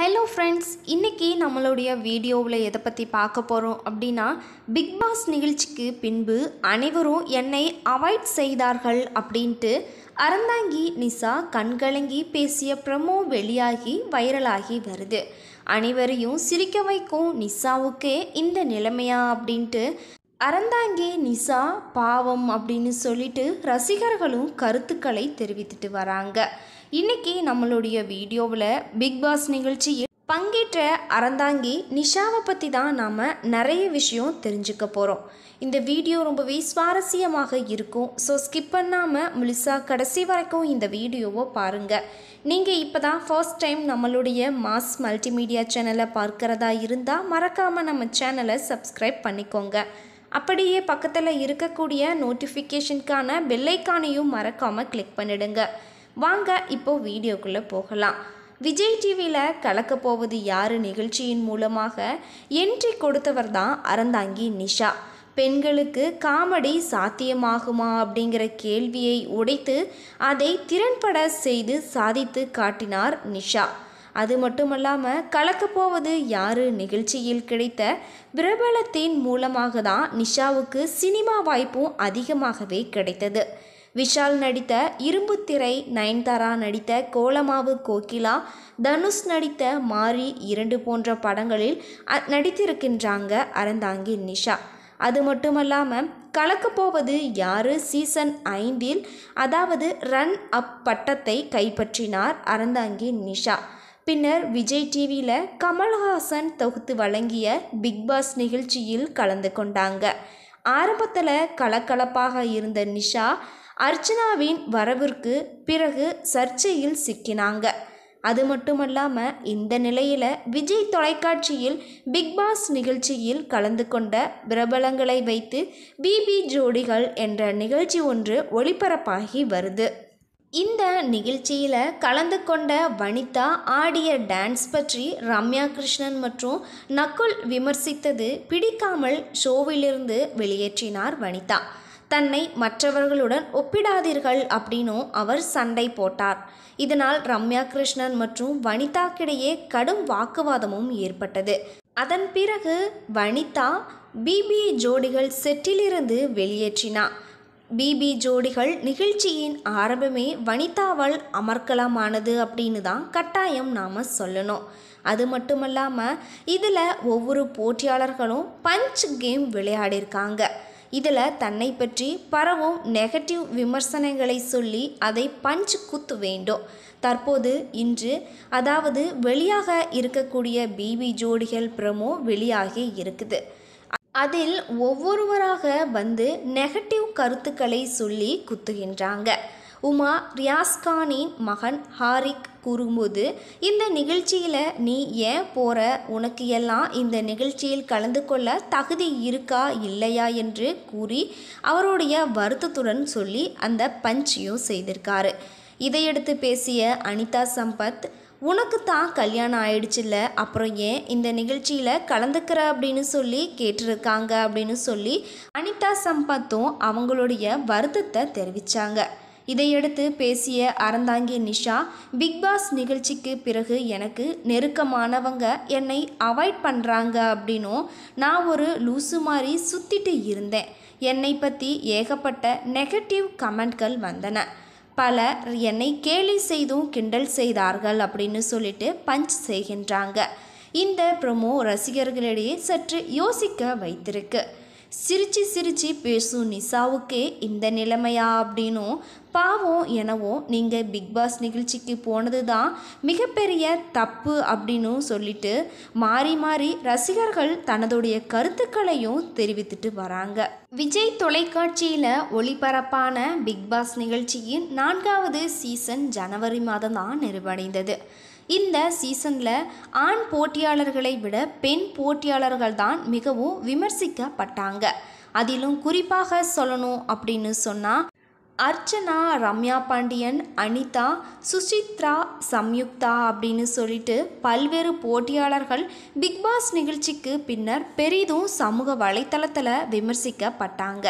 hello friends இன்றைக்கி நம்மளுடைய வீடியோவில் எதை பற்றி பார்க்க போகிறோம் அப்படின்னா பிக் பாஸ் நிகழ்ச்சிக்கு பின்பு அனைவரும் என்னை அவாய்ட் செய்தார்கள் அப்படின்ட்டு அறந்தாங்கி நிசா கண்கலங்கி பேசிய ப்ரமோ வெளியாகி வைரலாகி வருது அனைவரையும் சிரிக்க வைக்கும் நிசாவுக்கே இந்த நிலைமையா அப்படின்ட்டு அறந்தாங்கி நிசா பாவம் அப்படின்னு சொல்லிட்டு ரசிகர்களும் கருத்துக்களை தெரிவித்துட்டு வராங்க இன்னைக்கு நம்மளுடைய வீடியோவில் பிக் பாஸ் நிகழ்ச்சியில் பங்கேற்ற அறந்தாங்கி நிஷாவை பற்றி தான் நாம் நிறைய விஷயம் தெரிஞ்சுக்க போகிறோம் இந்த வீடியோ ரொம்பவே சுவாரஸ்யமாக இருக்கும் ஸோ ஸ்கிப் பண்ணாமல் முழுசாக கடைசி வரைக்கும் இந்த வீடியோவை பாருங்கள் நீங்கள் இப்போ தான் ஃபர்ஸ்ட் டைம் நம்மளுடைய மாஸ் மல்டிமீடியா சேனலை பார்க்குறதா இருந்தால் மறக்காமல் நம்ம சேனலை சப்ஸ்கிரைப் பண்ணிக்கோங்க அப்படியே பக்கத்தில் இருக்கக்கூடிய நோட்டிஃபிகேஷனுக்கான பெல்லைக்கானையும் மறக்காமல் கிளிக் பண்ணிடுங்க வாங்க இப்போ வீடியோக்குள்ளே போகலாம் விஜய் டிவியில் கலக்க போவது யாரு நிகழ்ச்சியின் மூலமாக என்ட்ரி கொடுத்தவர் தான் அறந்தாங்கி நிஷா பெண்களுக்கு காமெடி சாத்தியமாகுமா அப்படிங்கிற கேள்வியை உடைத்து அதை திறன்பட செய்து சாதித்து காட்டினார் நிஷா அது மட்டுமல்லாமல் கலக்கப்போவது யாரு நிகழ்ச்சியில் கிடைத்த பிரபலத்தின் மூலமாக தான் நிஷாவுக்கு சினிமா வாய்ப்பும் அதிகமாகவே கிடைத்தது விஷால் நடித்த இரும்புத்திரை நயன்தாரா நடித்த கோலமாவு கோகிலா தனுஷ் நடித்த மாரி இரண்டு போன்ற படங்களில் நடித்திருக்கின்றாங்க அறந்தாங்கி நிஷா அது மட்டுமல்லாமல் கலக்கப்போவது யாரு சீசன் ஐந்தில் அதாவது ரன் அப் பட்டத்தை கைப்பற்றினார் அறந்தாங்கி நிஷா பின்னர் விஜய் டிவியில் கமல்ஹாசன் தொகுத்து வழங்கிய பிக் பாஸ் நிகழ்ச்சியில் கலந்து கொண்டாங்க ஆரம்பத்தில் கலக்கலப்பாக இருந்த நிஷா அர்ச்சனாவின் வரவிற்கு பிறகு சர்ச்சையில் சிக்கினாங்க அது மட்டுமல்லாமல் இந்த நிலையில் விஜய் தொலைக்காட்சியில் பிக்பாஸ் நிகழ்ச்சியில் கலந்து கொண்ட பிரபலங்களை வைத்து பிபி ஜோடிகள் என்ற நிகழ்ச்சி ஒன்று ஒளிபரப்பாகி வருது இந்த நிகழ்ச்சியில் கலந்து கொண்ட வனிதா ஆடிய டான்ஸ் பற்றி ரம்யா கிருஷ்ணன் மற்றும் நக்குல் விமர்சித்தது பிடிக்காமல் ஷோவிலிருந்து வெளியேற்றினார் வனிதா தன்னை மற்றவர்களுடன் ஒப்பிடாதீர்கள் அப்படின்னும் அவர் சண்டை போட்டார் இதனால் ரம்யா கிருஷ்ணன் மற்றும் வனிதாக்கிடையே கடும் வாக்குவாதமும் ஏற்பட்டது அதன் பிறகு வனிதா பிபி ஜோடிகள் செட்டிலிருந்து வெளியேற்றினா பிபி ஜோடிகள் நிகழ்ச்சியின் ஆரம்பமே வனிதாவால் அமர்க்கலமானது அப்படின்னு தான் கட்டாயம் நாம் சொல்லணும் அது மட்டும் இல்லாமல் இதில் ஒவ்வொரு போட்டியாளர்களும் பஞ்ச் கேம் விளையாடிருக்காங்க இதில் தன்னை பற்றி பரவும் நெகட்டிவ் விமர்சனங்களை சொல்லி அதை பஞ்ச் குத்து வேண்டும் தற்போது இன்று அதாவது வெளியாக இருக்கக்கூடிய பிபி ஜோடிகள் பிரமோ வெளியாகி இருக்குது அதில் ஒவ்வொருவராக வந்து நெகட்டிவ் கருத்துக்களை சொல்லி குத்துகின்றாங்க உமா ரியாஸ்கானின் மகன் ஹாரிக் கூறும்போது இந்த நிகழ்ச்சியில் நீ ஏன் போகிற உனக்கு எல்லாம் இந்த நிகழ்ச்சியில் கலந்து கொள்ள தகுதி இருக்கா இல்லையா என்று கூறி அவருடைய வருத்தத்துடன் சொல்லி அந்த பஞ்சையும் செய்திருக்காரு இதையடுத்து பேசிய அனிதா சம்பத் உனக்கு தான் கல்யாணம் ஆயிடுச்சுல்ல அப்புறம் ஏன் இந்த நிகழ்ச்சியில் கலந்துக்கிற அப்படின்னு சொல்லி கேட்டிருக்காங்க அப்படின்னு சொல்லி அனிதா சம்பத்தும் அவங்களுடைய வருத்தத்தை தெரிவித்தாங்க இதையடுத்து பேசிய அறந்தாங்கி நிஷா பிக்பாஸ் நிகழ்ச்சிக்கு பிறகு எனக்கு நெருக்கமானவங்க என்னை அவாய்ட் பண்ணுறாங்க அப்படின்னும் நான் ஒரு லூசு மாதிரி சுற்றிட்டு இருந்தேன் என்னை பற்றி ஏகப்பட்ட நெகட்டிவ் கமெண்ட்கள் வந்தன பலர் என்னை கேலி செய்தும் கிண்டல் செய்தார்கள் அப்படின்னு சொல்லிட்டு பஞ்ச் செய்கின்றாங்க இந்த ப்ரொமோ ரசிகர்களிடையே சற்று யோசிக்க வைத்திருக்கு சிரிச்சு சிரித்து பேசும் நிசாவுக்கே இந்த நிலைமையா அப்படின்னும் பாவம் எனவோ நீங்கள் பிக் பாஸ் நிகழ்ச்சிக்கு போனது தான் மிகப்பெரிய தப்பு அப்படின்னு சொல்லிட்டு மாறி மாறி ரசிகர்கள் தனதுடைய கருத்துக்களையும் தெரிவித்துட்டு வராங்க விஜய் தொலைக்காட்சியில் ஒளிபரப்பான பிக் பாஸ் நிகழ்ச்சியின் நான்காவது சீசன் ஜனவரி மாதம் தான் நிறைவடைந்தது இந்த சீசனில் ஆண் போட்டியாளர்களை விட பெண் போட்டியாளர்கள் தான் மிகவும் விமர்சிக்கப்பட்டாங்க அதிலும் குறிப்பாக சொல்லணும் அப்படின்னு சொன்னால் அர்ச்சனா ரம்யா பாண்டியன் அனிதா சுசித்ரா சம்யுக்தா அப்படின்னு சொல்லிட்டு பல்வேறு போட்டியாளர்கள் பிக்பாஸ் நிகழ்ச்சிக்கு பின்னர் பெரிதும் சமூக வலைத்தளத்தில் விமர்சிக்கப்பட்டாங்க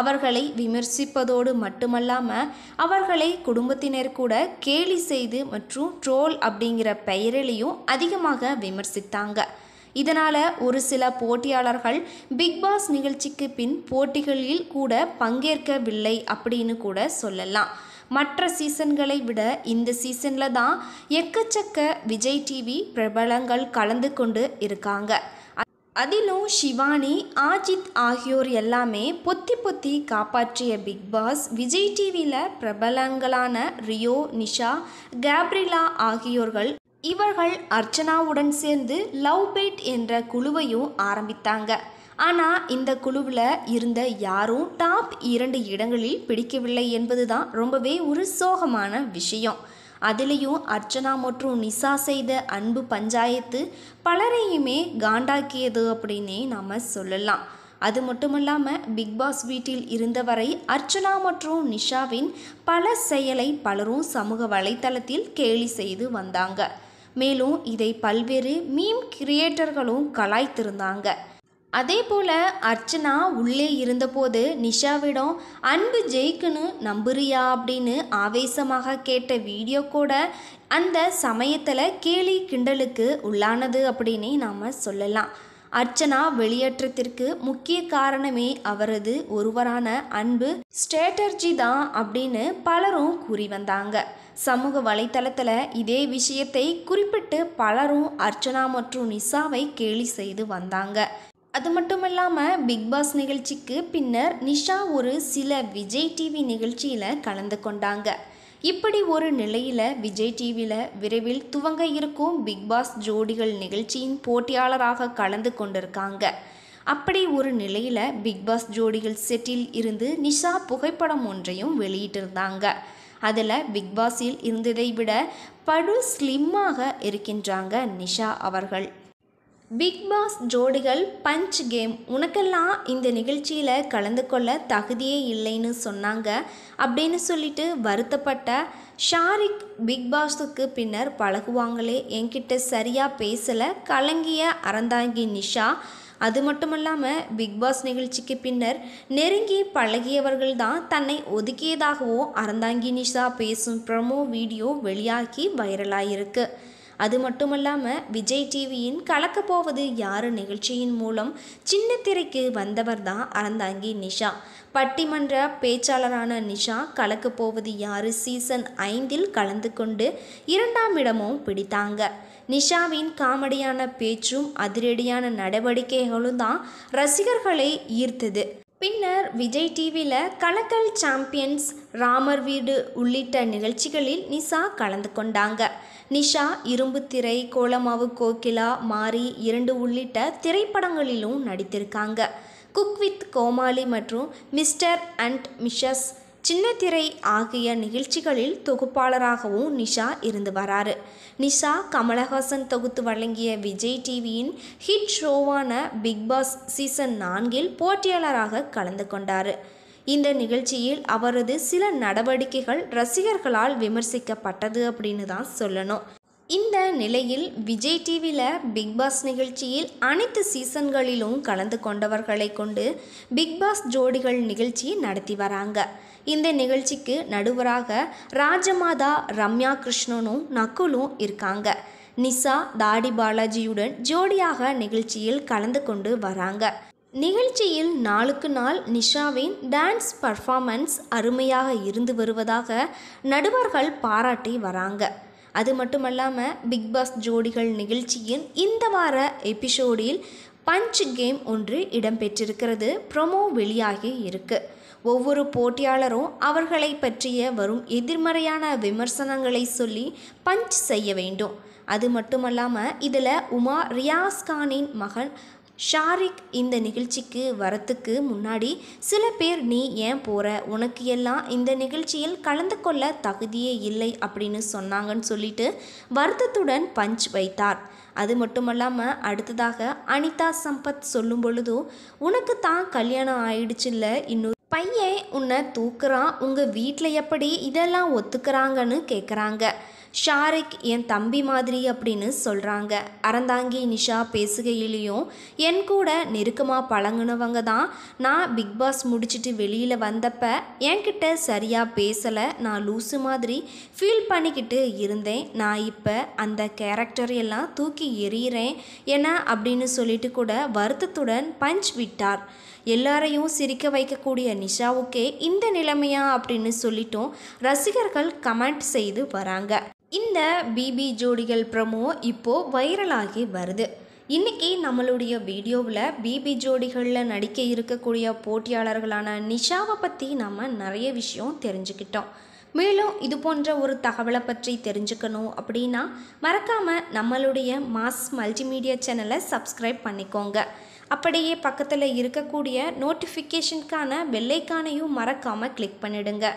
அவர்களை விமர்சிப்பதோடு மட்டுமல்லாமல் அவர்களை குடும்பத்தினர் கூட கேலி செய்து மற்றும் ட்ரோல் அப்படிங்கிற பெயரிலையும் அதிகமாக விமர்சித்தாங்க இதனால் ஒரு சில போட்டியாளர்கள் பிக்பாஸ் நிகழ்ச்சிக்கு பின் போட்டிகளில் கூட பங்கேற்கவில்லை அப்படின்னு கூட சொல்லலாம் மற்ற சீசன்களை விட இந்த சீசனில் தான் எக்கச்சக்க விஜய் டிவி பிரபலங்கள் கலந்து கொண்டு இருக்காங்க அதிலும் ஷிவானி ஆஜித் ஆகியோர் எல்லாமே பொத்தி பொத்தி காப்பாற்றிய பிக் பாஸ் விஜய் டிவியில் பிரபலங்களான ரியோ நிஷா கேப்ரிலா ஆகியோர்கள் இவர்கள் அர்ச்சனாவுடன் சேர்ந்து லவ் பேட் என்ற குழுவையும் ஆரம்பித்தாங்க ஆனால் இந்த குழுவில் இருந்த யாரும் டாப் இரண்டு இடங்களில் பிடிக்கவில்லை என்பது தான் ரொம்பவே ஒரு சோகமான விஷயம் அதுலேயும் அர்ச்சனா மற்றும் நிசா செய்த அன்பு பஞ்சாயத்து பலரையுமே காண்டாக்கியது அப்படின்னே நாம் சொல்லலாம் அது மட்டும் இல்லாமல் பிக்பாஸ் வீட்டில் இருந்தவரை அர்ச்சனா மற்றும் நிஷாவின் பல செயலை பலரும் சமூக வலைத்தளத்தில் கேலி செய்து வந்தாங்க மேலும் இதை பல்வேறு மீம் கிரியேட்டர்களும் கலாய்த்திருந்தாங்க அதே போல் அர்ச்சனா உள்ளே இருந்தபோது நிஷாவிடம் அன்பு ஜெயிக்குன்னு நம்புறியா அப்படின்னு ஆவேசமாக கேட்ட வீடியோ கூட அந்த சமயத்தில் கேலி கிண்டலுக்கு உள்ளானது அப்படின்னு நாம் சொல்லலாம் அர்ச்சனா வெளியேற்றத்திற்கு முக்கிய காரணமே அவரது ஒருவரான அன்பு ஸ்ட்ரேட்டர்ஜி தான் அப்படின்னு பலரும் கூறி வந்தாங்க சமூக வலைத்தளத்தில் இதே விஷயத்தை குறிப்பிட்டு பலரும் அர்ச்சனா மற்றும் நிஷாவை கேலி செய்து வந்தாங்க அது மட்டும் இல்லாமல் பிக் பாஸ் நிகழ்ச்சிக்கு பின்னர் நிஷா ஒரு சில விஜய் டிவி நிகழ்ச்சியில் கலந்து கொண்டாங்க இப்படி ஒரு நிலையில் விஜய் டிவியில் விரைவில் துவங்க இருக்கும் பிக் பாஸ் ஜோடிகள் நிகழ்ச்சியின் போட்டியாளராக கலந்து கொண்டிருக்காங்க அப்படி ஒரு நிலையில் பிக் பாஸ் ஜோடிகள் செட்டில் இருந்து நிஷா புகைப்படம் ஒன்றையும் வெளியிட்டிருந்தாங்க அதில் பிக் பாஸில் இருந்ததை விட படு ஸ்லிம்மாக இருக்கின்றாங்க நிஷா அவர்கள் பிக் பாஸ் ஜோடிகள் பஞ்ச் கேம் உனக்கெல்லாம் இந்த நிகழ்ச்சியில் கலந்து கொள்ள தகுதியே இல்லைன்னு சொன்னாங்க அப்படின்னு சொல்லிட்டு வருத்தப்பட்ட ஷாரிக் பிக் பாஸுக்கு பின்னர் பழகுவாங்களே என்கிட்ட சரியாக பேசலை கலங்கிய அறந்தாங்கி நிஷா அது மட்டும் இல்லாமல் பிக் பாஸ் நிகழ்ச்சிக்கு பின்னர் நெருங்கி பழகியவர்கள் தான் தன்னை ஒதுக்கியதாகவோ அறந்தாங்கி நிஷா பேசும் ப்ரமோ வீடியோ வெளியாகி வைரலாயிருக்கு அது மட்டுமல்லாமல் விஜய் டிவியின் கலக்கப்போவது யாரு நிகழ்ச்சியின் மூலம் சின்ன திரைக்கு வந்தவர் தான் அறந்தாங்கி நிஷா பட்டிமன்ற பேச்சாளரான நிஷா கலக்க போவது யாரு சீசன் ஐந்தில் கலந்து கொண்டு இரண்டாம் இடமும் பிடித்தாங்க நிஷாவின் காமெடியான பேச்சும் அதிரடியான நடவடிக்கைகளும் தான் ரசிகர்களை ஈர்த்தது பின்னர் விஜய் டிவியில் கலக்கல் சாம்பியன்ஸ் ராமர் வீடு உள்ளிட்ட நிகழ்ச்சிகளில் நிஷா கலந்து கொண்டாங்க நிஷா இரும்புத்திரை கோலமாவு கோகிலா மாரி இரண்டு உள்ளிட்ட திரைப்படங்களிலும் நடித்திருக்காங்க குக் வித் கோமாளி மற்றும் மிஸ்டர் அண்ட் மிஷஸ் சின்னத்திரை ஆகிய நிகழ்ச்சிகளில் தொகுப்பாளராகவும் நிஷா இருந்து வராரு நிஷா கமலஹாசன் தொகுத்து வழங்கிய விஜய் டிவியின் ஹிட் ஷோவான பிக் பாஸ் சீசன் நான்கில் போட்டியாளராக கலந்து கொண்டார் இந்த நிகழ்ச்சியில் அவரது சில நடவடிக்கைகள் ரசிகர்களால் விமர்சிக்கப்பட்டது அப்படின்னு தான் சொல்லணும் இந்த நிலையில் விஜய் டிவியில் பிக் பாஸ் நிகழ்ச்சியில் அனைத்து சீசன்களிலும் கலந்து கொண்டவர்களை கொண்டு பிக் பாஸ் ஜோடிகள் நிகழ்ச்சி நடத்தி வராங்க இந்த நிகழ்ச்சிக்கு நடுவராக ராஜமாதா ரம்யா கிருஷ்ணனும் நக்குலும் இருக்காங்க நிசா தாடி பாலாஜியுடன் ஜோடியாக நிகழ்ச்சியில் கலந்து கொண்டு வராங்க நிகழ்ச்சியில் நாளுக்கு நாள் நிஷாவின் டான்ஸ் பர்ஃபார்மன்ஸ் அருமையாக இருந்து வருவதாக நடுவர்கள் பாராட்டி வராங்க அது மட்டுமல்லாமல் பிக் பாஸ் ஜோடிகள் நிகழ்ச்சியின் இந்த வார எபிசோடில் பஞ்ச் கேம் ஒன்று இடம்பெற்றிருக்கிறது ப்ரொமோ வெளியாகி இருக்கு ஒவ்வொரு போட்டியாளரும் அவர்களை பற்றிய வரும் எதிர்மறையான விமர்சனங்களை சொல்லி பஞ்ச் செய்ய வேண்டும் அது மட்டுமல்லாமல் இதில் உமா ரியாஸ் கானின் மகன் ஷாரிக் இந்த நிகழ்ச்சிக்கு வரத்துக்கு முன்னாடி சில பேர் நீ ஏன் போகிற உனக்கு எல்லாம் இந்த நிகழ்ச்சியில் கலந்து கொள்ள தகுதியே இல்லை அப்படின்னு சொன்னாங்கன்னு சொல்லிட்டு வருத்தத்துடன் பஞ்ச் வைத்தார் அது மட்டுமல்லாமல் அடுத்ததாக அனிதா சம்பத் சொல்லும் பொழுதும் உனக்கு தான் கல்யாணம் இல்லை இன்னொரு பையன் உன்னை தூக்குறான் உங்கள் வீட்டில் எப்படி இதெல்லாம் ஒத்துக்கிறாங்கன்னு கேட்குறாங்க ஷாரிக் என் தம்பி மாதிரி அப்படின்னு சொல்கிறாங்க அறந்தாங்கி நிஷா பேசுகையிலையும் என் கூட நெருக்கமாக பழங்குனவங்க தான் நான் பிக் பாஸ் முடிச்சுட்டு வெளியில் வந்தப்ப என்கிட்ட சரியாக பேசலை நான் லூஸு மாதிரி ஃபீல் பண்ணிக்கிட்டு இருந்தேன் நான் இப்போ அந்த கேரக்டர் எல்லாம் தூக்கி எறிகிறேன் என்ன அப்படின்னு சொல்லிட்டு கூட வருத்தத்துடன் பஞ்ச் விட்டார் எல்லாரையும் சிரிக்க வைக்கக்கூடிய நிஷாவுக்கே இந்த நிலைமையா அப்படின்னு சொல்லிட்டும் ரசிகர்கள் கமெண்ட் செய்து வராங்க இந்த பிபி ஜோடிகள் ப்ரமோ இப்போது வைரலாகி வருது இன்றைக்கி நம்மளுடைய வீடியோவில் பிபி ஜோடிகளில் நடிக்க இருக்கக்கூடிய போட்டியாளர்களான நிஷாவை பற்றி நம்ம நிறைய விஷயம் தெரிஞ்சுக்கிட்டோம் மேலும் இது போன்ற ஒரு தகவலை பற்றி தெரிஞ்சுக்கணும் அப்படின்னா மறக்காமல் நம்மளுடைய மாஸ் மல்டிமீடியா சேனலை சப்ஸ்கிரைப் பண்ணிக்கோங்க அப்படியே பக்கத்தில் இருக்கக்கூடிய நோட்டிஃபிகேஷனுக்கான வெள்ளைக்கானையும் மறக்காமல் கிளிக் பண்ணிடுங்க